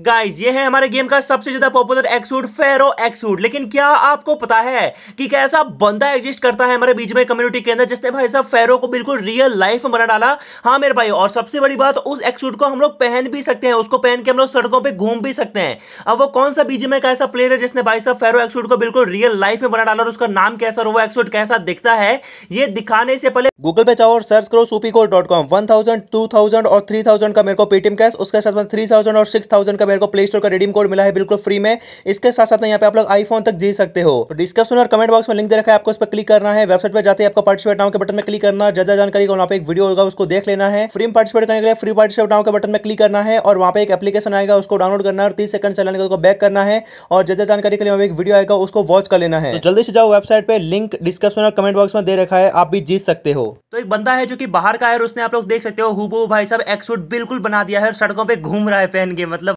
guys ये है हमारे गेम का सबसे ज्यादा पॉपुलर एक्सूट फेरो एक्सूट लेकिन क्या आपको पता है कि कैसा बंदा एग्जिस्ट करता है हमारे बीच में कम्युनिटी के अंदर जिसने भाई साहब फेरो को बिल्कुल रियल लाइफ में बना डाला हाँ मेरे भाई और सबसे बड़ी बात उस एक्सूट को हम लोग पहन भी सकते हैं उसको पहन के हम लोग सड़कों पर घूम भी सकते हैं अब वो कौन सा बीच में कैसा प्लेयर है जिसने भाई साहब फेरो एक्सूट को बिल्कुल रियल लाइफ में बना डाला और उसका नाम कैसा वो एक्सूट कैसा दिखता है ये दिखाने से पहले गूगल पे जाओ और सर्च करो सुपी code dot com one thousand two thousand और थ्री थाउजेंड का मेरे को पेटीएम कैश उसके साथ थ्री थाउजेंड और सिक्स थाउजेंड का मेरे को प्ले स्टोर का रिडीम कोड मिला है बिल्कुल फ्री में इसके साथ साथ यहाँ पे आप लोग आईफोन तक जी सकते हो डिस्क्रिप्शन तो और कमेंट बॉक्स में लिंक दे रखा है आपको उस पर क्लिक करना है वेबसाइट पर जाते हैं आपको पार्टिसिपेट नाउ के बटन में क्लिक करना ज्यादा जानकारी का वहाँ पे एक वीडियो होगा उसको देख लेना है फ्री में पार्टिसिपेट करने के लिए फ्री पार्टिसिपेट नाउ के बटन में क्लिक करना है और वहाँ पे एक एप्लीकेशन आएगा उसको डाउनलोड करना है और तीस सेकंड चलाने का बैक करना है और ज्यादा जानकारी के लिए वहाँ एक वीडियो आएगा उसको वॉच कर लेना है तो जल्दी से जाओ वेबसाइट पर लिंक डिस्क्रिप्शन और कमेंट बॉक्स में दे रखा है आप भी जीत सकते हो तो एक बंदा है जो कि बाहर का है और उसने आप लोग देख सकते हो हुबो भाई साहब एक्सूट बिल्कुल बना दिया है और सड़कों पे घूम रहा है पहन के मतलब